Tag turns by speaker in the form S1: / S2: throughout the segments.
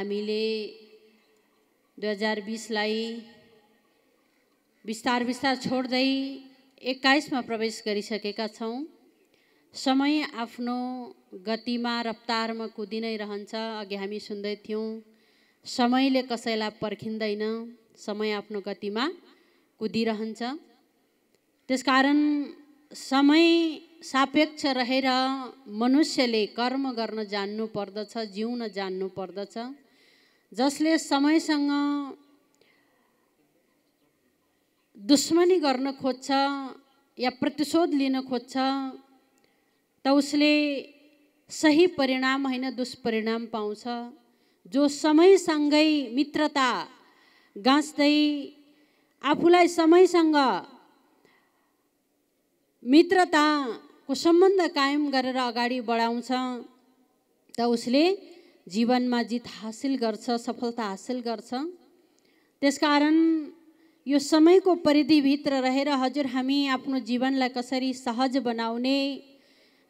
S1: हामीले दुई हजार बिसलाई बिस्तार बिस्तार छोड्दै एक्काइसमा प्रवेश गरिसकेका छौँ समय आफ्नो गतिमा रफ्तारमा कुदिनै रहन्छ अघि हामी सुन्दै थियौँ समयले कसैलाई पर्खिँदैन समय आफ्नो गतिमा कुदिरहन्छ त्यसकारण समय सापेक्ष रहेर मनुष्यले कर्म गर्न जान्नु पर्दछ जिउन जान्नु पर्दछ जसले समयसँग दुश्मनी गर्न खोज्छ या प्रतिशोध लिन खोज्छ त उसले सही परिणाम होइन दुष्परिणाम पाउँछ जो समयसँगै मित्रता गाँच्दै आफूलाई समयसँग मित्रताको सम्बन्ध कायम गरेर अगाडि बढाउँछ त उसले जीवनमा जित हासिल गर्छ सफलता हासिल गर्छ त्यसकारण यो समयको परिधिभित्र रहेर हजुर हामी आफ्नो जीवनलाई कसरी सहज बनाउने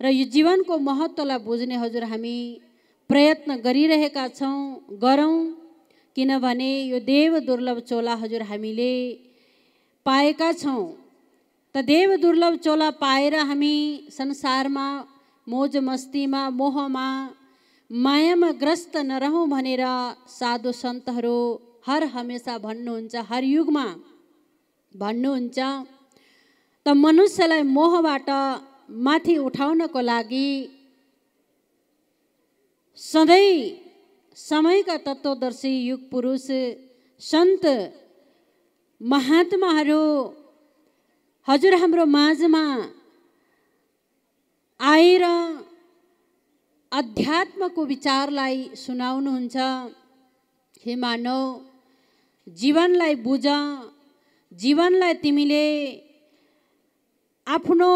S1: र यो जीवनको महत्त्वलाई बुझ्ने हजुर हामी प्रयत्न गरिरहेका छौँ गरौँ किनभने यो देव दुर्लभ चोला हजुर हामीले पाएका छौँ त देव दुर्लभ चोला पाएर हामी संसारमा मोज मस्तीमा मोहमा मायामा ग्रस्त नरहौँ भनेर साधु सन्तहरू हर हमेसा भन्नुहुन्छ हर युगमा भन्नुहुन्छ त मनुष्यलाई मोहबाट माथि उठाउनको लागि सधैँ समयका तत्त्वदर्शी युग पुरुष सन्त महात्माहरू हजुर हाम्रो माझमा आएर अध्यात्मको विचारलाई सुनाउनुहुन्छ हे मानव जीवनलाई बुझ जीवनलाई तिमीले आफ्नो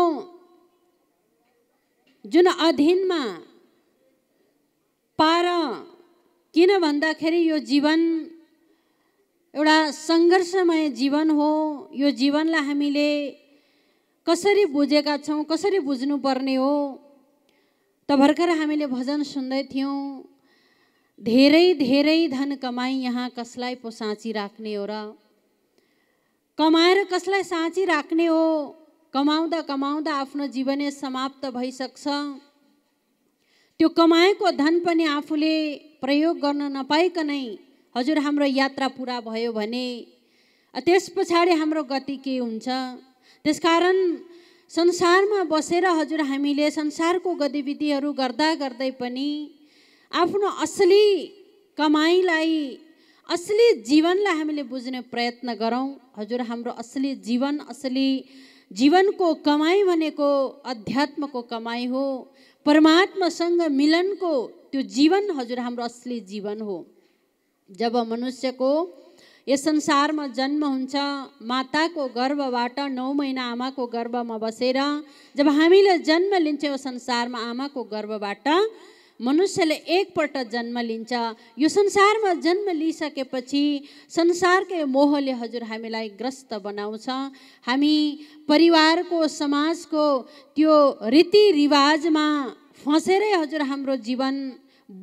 S1: जुन अधीनमा पार किन भन्दाखेरि यो जीवन एउटा सङ्घर्षमय जीवन हो यो जीवनलाई हामीले कसरी बुझेका छौँ कसरी बुझ्नुपर्ने हो त भर्खर हामीले भजन सुन्दै थियौँ धेरै धेरै धन कमाई यहाँ कसलाई पो साँची राख्ने हो र कमाएर कसलाई साँची राख्ने हो कमाउँदा कमाउँदा आफ्नो जीवनै समाप्त भइसक्छ त्यो कमाएको धन पनि आफूले प्रयोग गर्न नपाइकनै हजुर हाम्रो यात्रा पुरा भयो भने त्यस पछाडि हाम्रो गति के हुन्छ त्यसकारण संसारमा बसेर हजुर हामीले संसारको गतिविधिहरू गर्दा गर्दै पनि आफ्नो असली कमाइलाई असली जीवनलाई हामीले बुझ्ने प्रयत्न गरौँ हजुर हाम्रो असली जीवन असली जीवनको कमाइ भनेको अध्यात्मको कमाइ हो परमात्मासँग मिलनको त्यो जीवन हजुर हाम्रो असली जीवन हो जब मनुष्यको यस संसारमा जन्म हुन्छ माताको गर्भबाट नौ महिना आमाको गर्भमा बसेर जब हामीले जन्म लिन्छ यो संसारमा आमाको गर्भबाट मनुष्यले एकपल्ट जन्म लिन्छ यो संसारमा जन्म लिइसकेपछि संसारकै मोहले हजुर हामीलाई ग्रस्त बनाउँछ हामी परिवारको समाजको त्यो रीतिरिवाजमा फँसेरै हजुर हाम्रो जीवन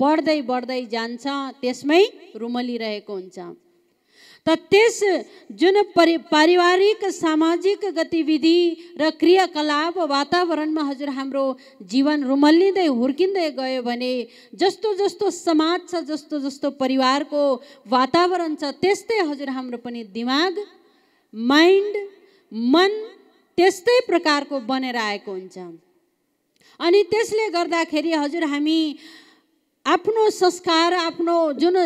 S1: बढ्दै बढ्दै जान्छ त्यसमै रुमलिरहेको हुन्छ त त्यस जुन परि पारिवारिक सामाजिक गतिविधि र क्रियाकलाप वातावरणमा हजुर हाम्रो जीवन रुमल्लिँदै हुर्किँदै गयो भने जस्तो जस्तो समाज छ जस्तो जस्तो परिवारको वातावरण छ त्यस्तै हजुर हाम्रो पनि दिमाग माइन्ड मन त्यस्तै प्रकारको बनेर आएको हुन्छ अनि त्यसले गर्दाखेरि हजुर हामी आफ्नो संस्कार आफ्नो जुन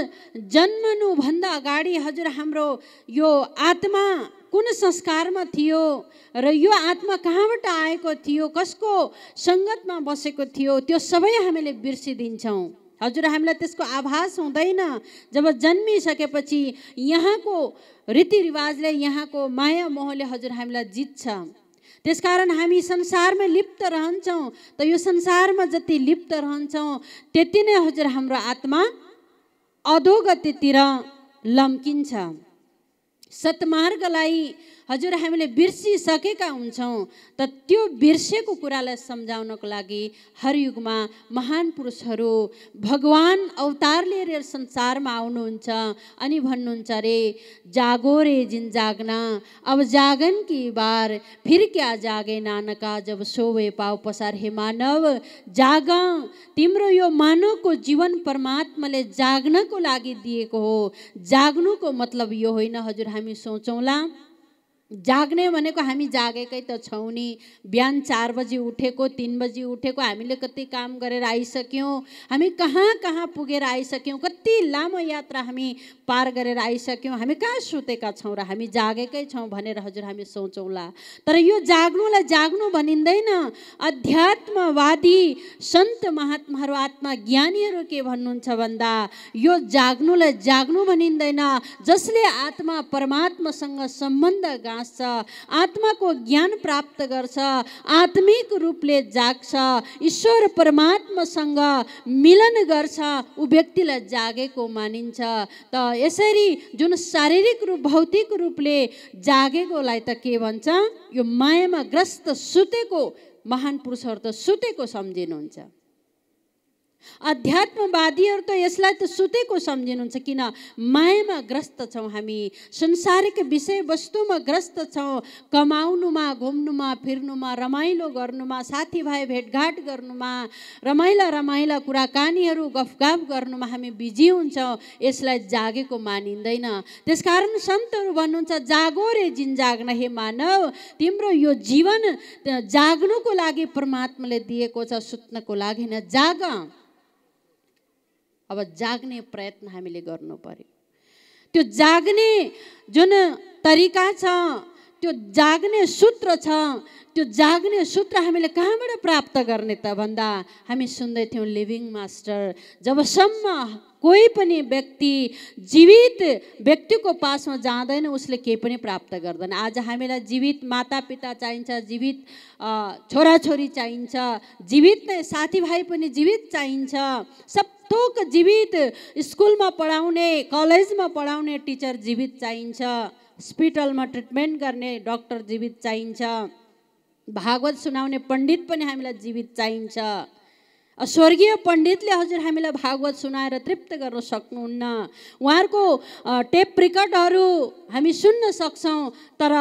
S1: जन्मनुभन्दा अगाडि हजुर हाम्रो यो आत्मा कुन संस्कारमा थियो र यो आत्मा कहाँबाट आएको थियो कसको सङ्गतमा बसेको थियो त्यो सबै हामीले बिर्सिदिन्छौँ हजुर हामीलाई त्यसको आभास हुँदैन जब जन्मिसकेपछि यहाँको रीतिरिवाजले यहाँको माया मोहले हजुर हामीलाई जित्छ त्यसकारण हामी संसारमा लिप्त रहन्छौँ त यो संसारमा जति लिप्त रहन्छौँ त्यति नै हजुर हाम्रो आत्मा अधोगतितिर लम्किन्छ सत्मार्गलाई हजुर हामीले बिर्सिसकेका हुन्छौँ त त्यो बिर्सेको कुरालाई सम्झाउनको लागि हर युगमा महान पुरुषहरू भगवान् अवतार लिएर संसारमा आउनुहुन्छ अनि भन्नुहुन्छ अरे जागो रे जिन जागना अब जागन कि बार फिर क्या जागे नानका जब सोवे पाव पसार हे मानव जाग तिम्रो यो मानवको जीवन परमात्माले जाग्नको लागि दिएको हो जाग्नुको मतलब यो होइन हजुर हामी सोचौँला जाग्ने भनेको हामी जागेकै त छौँ नि बिहान चार बजी उठेको तिन बजी उठेको हामीले कति काम गरेर आइसक्यौँ हामी कहाँ कहाँ पुगेर आइसक्यौँ कति लामो यात्रा हामी पार गरेर आइसक्यौँ हामी कहाँ सुतेका छौँ र हामी जागेकै छौँ भनेर हजुर हामी सोचौँला तर यो जाग्नुलाई जाग्नु भनिँदैन अध्यात्मवादी सन्त महात्माहरू आत्मा ज्ञानीहरू के भन्नुहुन्छ भन्दा यो जाग्नुलाई जाग्नु भनिँदैन जसले आत्मा परमात्मासँग सम्बन्ध गाँस बस्छ आत्माको ज्ञान प्राप्त गर्छ आत्मिक रूपले जाग्छ ईश्वर परमात्मासँग मिलन गर्छ ऊ व्यक्तिलाई जागेको मानिन्छ त यसरी जुन शारीरिक रूप भौतिक रूपले जागेकोलाई त के भन्छ यो मायामा ग्रस्त सुतेको महान पुरुषहरू त सुतेको सम्झिनुहुन्छ अध्यात्मवादीहरू त यसलाई त सुतेको सम्झिनुहुन्छ किन मायामा ग्रस्त छौँ हामी संसारिक विषयवस्तुमा ग्रस्त छौँ कमाउनुमा घुम्नुमा फिर्नुमा रमाइलो गर्नुमा साथीभाइ भेटघाट गर्नुमा रमाइला रमाइला कुराकानीहरू गफगाफ गर्नुमा हामी बिजी हुन्छौँ यसलाई जागेको मानिँदैन त्यसकारण सन्तहरू भन्नुहुन्छ जागो रे जिन जाग्न हे मानव तिम्रो यो जीवन जाग्नुको लागि परमात्माले दिएको छ सुत्नको लागि न जाग अब जाग्ने प्रयत्न हामीले गर्नु पर्यो त्यो जाग्ने जुन तरिका छ त्यो जाग्ने सूत्र छ त्यो जाग्ने सूत्र हामीले कहाँबाट प्राप्त गर्ने त भन्दा हामी सुन्दैथ्यौँ लिभिङ मास्टर जबसम्म कोही पनि व्यक्ति जीवित व्यक्तिको पासमा जाँदैन उसले केही पनि प्राप्त गर्दैन आज हामीलाई जीवित माता पिता चाहिन्छ जीवित छोराछोरी चाहिन्छ जीवित साथीभाइ पनि जीवित चाहिन्छ सब थोक जीवित स्कुलमा पढाउने कलेजमा पढाउने टिचर जीवित चाहिन्छ हस्पिटलमा ट्रिटमेन्ट गर्ने डक्टर जीवित चाहिन्छ भागवत सुनाउने पण्डित पनि हामीलाई जीवित चाहिन्छ स्वर्गीय पण्डितले हजुर हामीलाई भागवत सुनाएर तृप्त गर्न सक्नुहुन्न उहाँहरूको टेप रिकर्डहरू हामी सुन्न सक्छौँ तर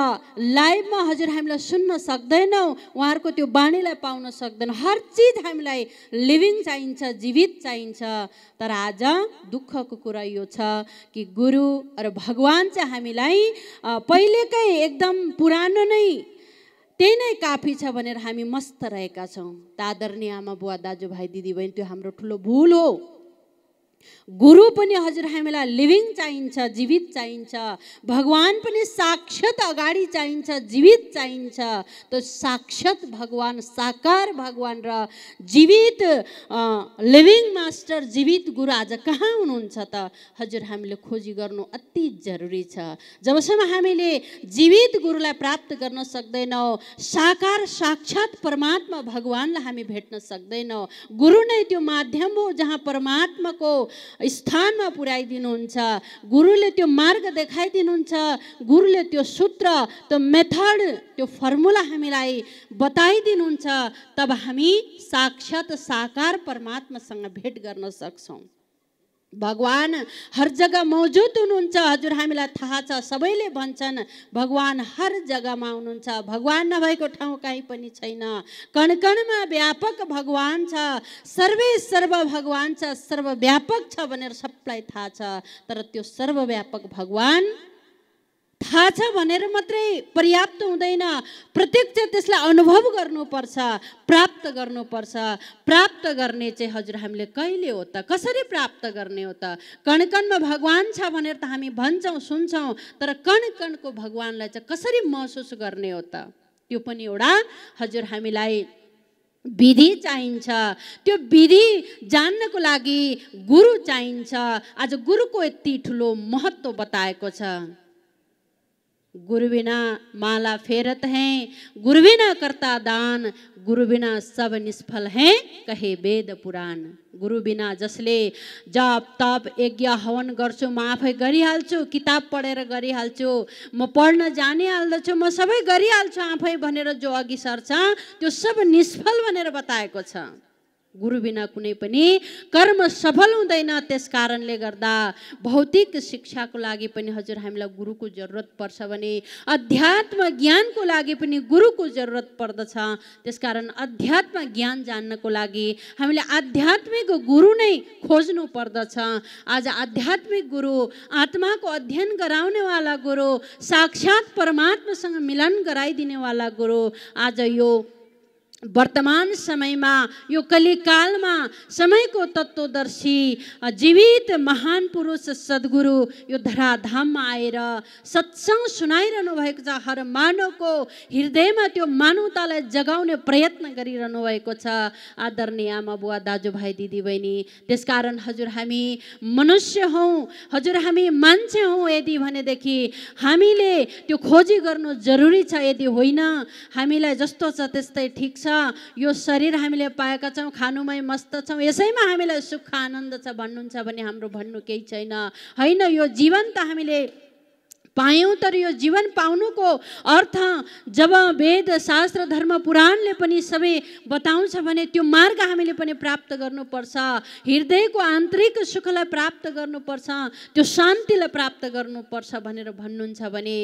S1: लाइभमा हजुर हामीलाई सुन्न सक्दैनौँ उहाँहरूको त्यो बाणीलाई पाउन सक्दैनौँ हर चिज हामीलाई लिभिङ चाहिन्छ जीवित चाहिन्छ तर आज दुःखको कुरा यो छ कि गुरु र भगवान् चाहिँ हामीलाई पहिलेकै एकदम पुरानो नै त्यही नै काफी छ भनेर हामी मस्त रहेका छौँ त आदरणीय आमा बुवा दाजुभाइ दिदीबहिनी त्यो हाम्रो ठुलो भुल हो गुरु पनि हजुर हामीलाई लिभिङ चाहिन्छ जीवित चाहिन्छ भगवान् पनि साक्षात अगाडि चाहिन्छ जीवित चाहिन्छ त साक्षात भगवान् साकार भगवान् र जीवित लिभिङ मास्टर जीवित गुरु आज कहाँ हुनुहुन्छ त हजुर हामीले खोजी गर्नु अति जरुरी छ जबसम्म हामीले जीवित गुरुलाई प्राप्त गर्न सक्दैनौँ साकार साक्षात परमात्मा भगवान्लाई हामी भेट्न सक्दैनौँ गुरु नै त्यो माध्यम हो जहाँ परमात्माको स्थानमा पुर्याइदिनुहुन्छ गुरुले त्यो मार्ग देखाइदिनुहुन्छ गुरुले त्यो सूत्र त्यो मेथड त्यो फर्मुला हामीलाई बताइदिनुहुन्छ तब हामी साक्षात साकार परमात्मासँग भेट गर्न सक्छौँ भगवान हर जग्गा मौजुद हुनुहुन्छ हजुर हामीलाई थाहा छ सबैले भन्छन् भगवान हर जग्गामा हुनुहुन्छ भगवान् नभएको ठाउँ काहीँ पनि छैन कण कणमा व्यापक भगवान छ सर्वे सर्व भगवान छ सर्वव्यापक छ भनेर सबलाई थाहा छ तर त्यो सर्वव्यापक भगवान थाहा छ भनेर मात्रै पर्याप्त हुँदैन प्रत्यक्ष त्यसलाई अनुभव गर्नुपर्छ प्राप्त गर्नुपर्छ प्राप्त गर्ने चाहिँ हजुर हामीले कहिले हो त कसरी प्राप्त गर्ने हो त कण कणमा भगवान् छ भनेर त हामी भन्छौँ सुन्छौँ तर कण कणको भगवान्लाई चाहिँ कसरी महसुस गर्ने हो त त्यो पनि एउटा हजुर हामीलाई विधि चाहिन्छ त्यो विधि जान्नको लागि गुरु चाहिन्छ आज गुरुको यति ठुलो महत्त्व बताएको छ गुरुबिना माला फेरत हैं गुरुबिना करता दान गुरुबिना सब निष्फल है कहे वेद पुराण गुरु बिना जसले जप तप यज्ञ हवन गर्छु म आफै गरिहाल्छु किताब पढेर गरिहाल्छु म पढ्न जानिहाल्दछु म सबै गरिहाल्छु आफै भनेर जो अघि सर्छ त्यो सब निष्फल भनेर बताएको छ गुरु बिना कुनै पनि कर्म सफल हुँदैन त्यस कारणले गर्दा भौतिक शिक्षाको लागि पनि हजुर हामीलाई गुरुको जरुरत पर्छ भने अध्यात्म ज्ञानको लागि पनि गुरुको जरुरत पर्दछ त्यस कारण अध्यात्म ज्ञान जान्नको लागि हामीले आध्यात्मिक गुरु नै खोज्नु पर्दछ आज आध्यात्मिक गुरु आत्माको अध्ययन गराउनेवाला गुरु साक्षात् परमात्मासँग मिलन गराइदिनेवाला गुरु आज यो वर्तमान समयमा यो कलिकालमा समयको तत्त्वदर्शी जीवित महान पुरुष सद्गुरु यो धराधाममा आएर सत्सङ्ग सुनाइरहनु भएको छ हर मानवको हृदयमा त्यो मानवतालाई जगाउने प्रयत्न गरिरहनु भएको छ आदरणीय आमा बुवा दाजुभाइ दिदीबहिनी त्यसकारण हजुर हामी मनुष्य हौँ हजुर हामी मान्छे हौँ यदि भनेदेखि हामीले त्यो खोजी गर्नु जरुरी छ यदि होइन हामीलाई जस्तो छ त्यस्तै ठिक छ यो शरीर हामीले पाएका छौँ खानुमै मस्त छौँ यसैमा हामीलाई सुख आनन्द छ भन्नुहुन्छ भने हाम्रो भन्नु केही छैन होइन यो जीवन त हामीले पायौँ तर यो जीवन पाउनुको अर्थ जब वेद शास्त्र धर्म पुराणले पनि सबै बताउँछ भने त्यो मार्ग हामीले पनि प्राप्त गर्नुपर्छ हृदयको आन्तरिक सुखलाई प्राप्त गर्नुपर्छ त्यो शान्तिलाई प्राप्त गर्नुपर्छ भनेर भन्नुहुन्छ भने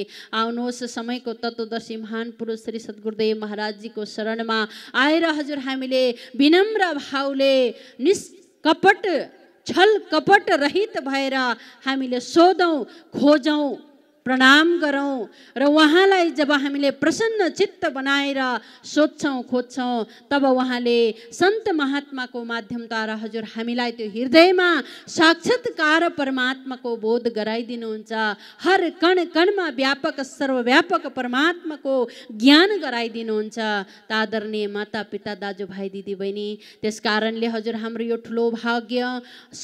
S1: आउनुहोस् समयको तत्त्वदर्शी महान पुरुष श्री सद्गुरुदेव महाराजजीको शरणमा आएर हजुर हामीले विनम्र भावले निष्कपट छल कपट रहित भएर हामीले सोधौँ खोजौँ प्रणाम गरौँ र उहाँलाई जब हामीले प्रसन्न चित्त बनाएर सोध्छौँ खोज्छौँ तब उहाँले सन्त महात्माको माध्यमद्वारा हजुर हामीलाई त्यो हृदयमा साक्षात्कार परमात्माको बोध गराइदिनुहुन्छ हर कण कणमा व्यापक सर्वव्यापक परमात्माको ज्ञान गराइदिनुहुन्छ त आदरणीय मातापिता दाजुभाइ दिदीबहिनी त्यस कारणले हजुर हाम्रो यो ठुलो भाग्य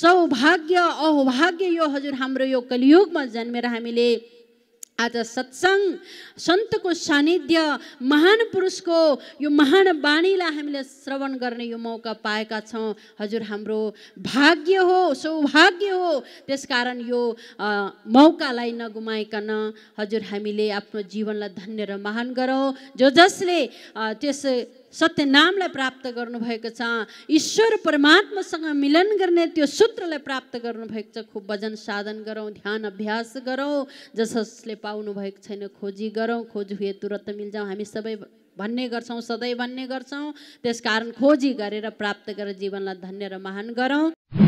S1: सौभाग्य औभाग्य यो हजुर हाम्रो यो कलियुगमा जन्मेर हामीले आज सत्सङ सन्तको सानिध्य महान पुरुषको यो महान वाणीलाई हामीले श्रवण गर्ने यो मौका पाएका छौँ हजुर हाम्रो भाग्य हो सौभाग्य हो त्यसकारण यो मौकालाई नगुमाइकन हजुर हामीले आफ्नो जीवनलाई धन्य र महान गरौँ जो जसले त्यस सत्य सत्यनामलाई प्राप्त गर्नुभएको छ ईश्वर परमात्मासँग मिलन गर्ने त्यो सूत्रलाई प्राप्त गर्नुभएको छ खुब भजन साधन गरौँ ध्यान अभ्यास गरौँ जसले पाउनुभएको छैन खोजी गरौँ खोज हुए तुरन्त मिल्जाउँ हामी सबै भन्ने गर्छौँ सधैँ भन्ने गर्छौँ त्यसकारण खोजी गरेर प्राप्त गरेर जीवनलाई धन्य र महान गरौँ